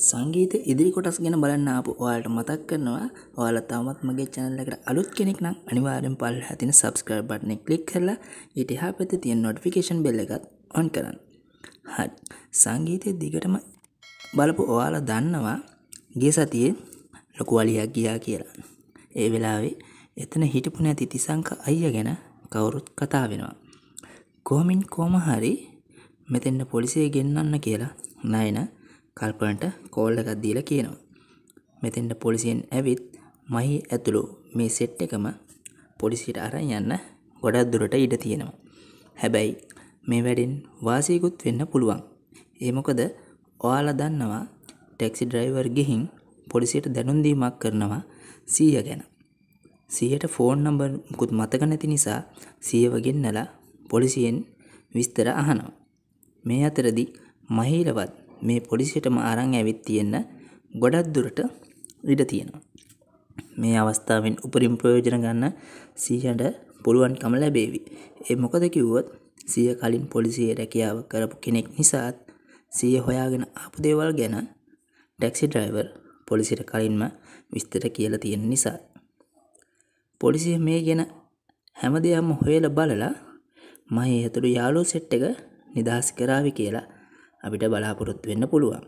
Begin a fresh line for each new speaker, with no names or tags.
සංගීත ඉදිරි කොටස් ගෙන බලන්න ආපු ඔයාලට මතක් කරනවා ඔයාලා තවමත් මගේ channel එකට අලුත් කෙනෙක් නම් අනිවාර්යෙන් පල්ලෙහා තියෙන subscribe button එක click කරලා ඊට එහා පැත්තේ තියෙන notification bell එකත් on කරන්න. හරි. සංගීතයේ දිගටම බලපු ඔයාලා දන්නවා ගිය සතියේ ලොකු අලියක් ගියා කියලා. ඒ වෙලාවේ එතන හිටපු නැති තිසංක අයියා ගැන කවුරුත් කතා වෙනවා. කොහොමින් කොහම හරි මෙතෙන්ට පොලිසිය ගෙන්නන්න කියලා නයන කල්පනට කෝල් එකක් දීලා කියනවා. මෙතෙන්ට පොලිසියෙන් ඇවිත් මහි ඇතුළු මේ සෙට් එකම පොලිසිට අරන් යන්න ගොඩක් දුරට ඉඩ තියෙනවා. හැබැයි මේ වැඩෙන් වාසයකුත් වෙන්න පුළුවන්. ඒමොකද ඔයාලා දන්නවා ටැක්සි ඩ්‍රයිවර් ගිහින් පොලිසියට දැනුන්දීමක් කරනවා සීය ගැන. සියට ෆෝන් නම්බකුත් මතක නැති නිසා සියවගෙන් නලා පොලිසියෙන් විස්තර අහනවා. මේ අතරදි මහිලවත් මේ පොලිසියටම අරන් ඇවිත් තියෙන්න ගොඩක් දුරට ඉඩ තියෙනවා. මේ අවස්ථාවෙන් උපරිම ප්‍රයෝජන ගන්න සීයට පුළුවන්කම ලැබේවි. ඒ මොකද කිව්වොත් සිය කලින් පොලිසිය රැකියාව කරපු කෙනෙක් නිසාත් සිය හොයාගෙන ආපු දේවල් ගැන ටැක්සි ඩ්‍රයිවර් පොලිසිට කලින්ම විස්තර කියලා තියෙන නිසා. පොලිසිය මේ ගැන හැම දෙයක්ම හොයලා බලලා මම ඒ ඇතුළු යාළුවෝ සෙට් එක නිදහස් කරાવી කියලා අපිට බලාපොරොත්තු වෙන්න පුළුවන්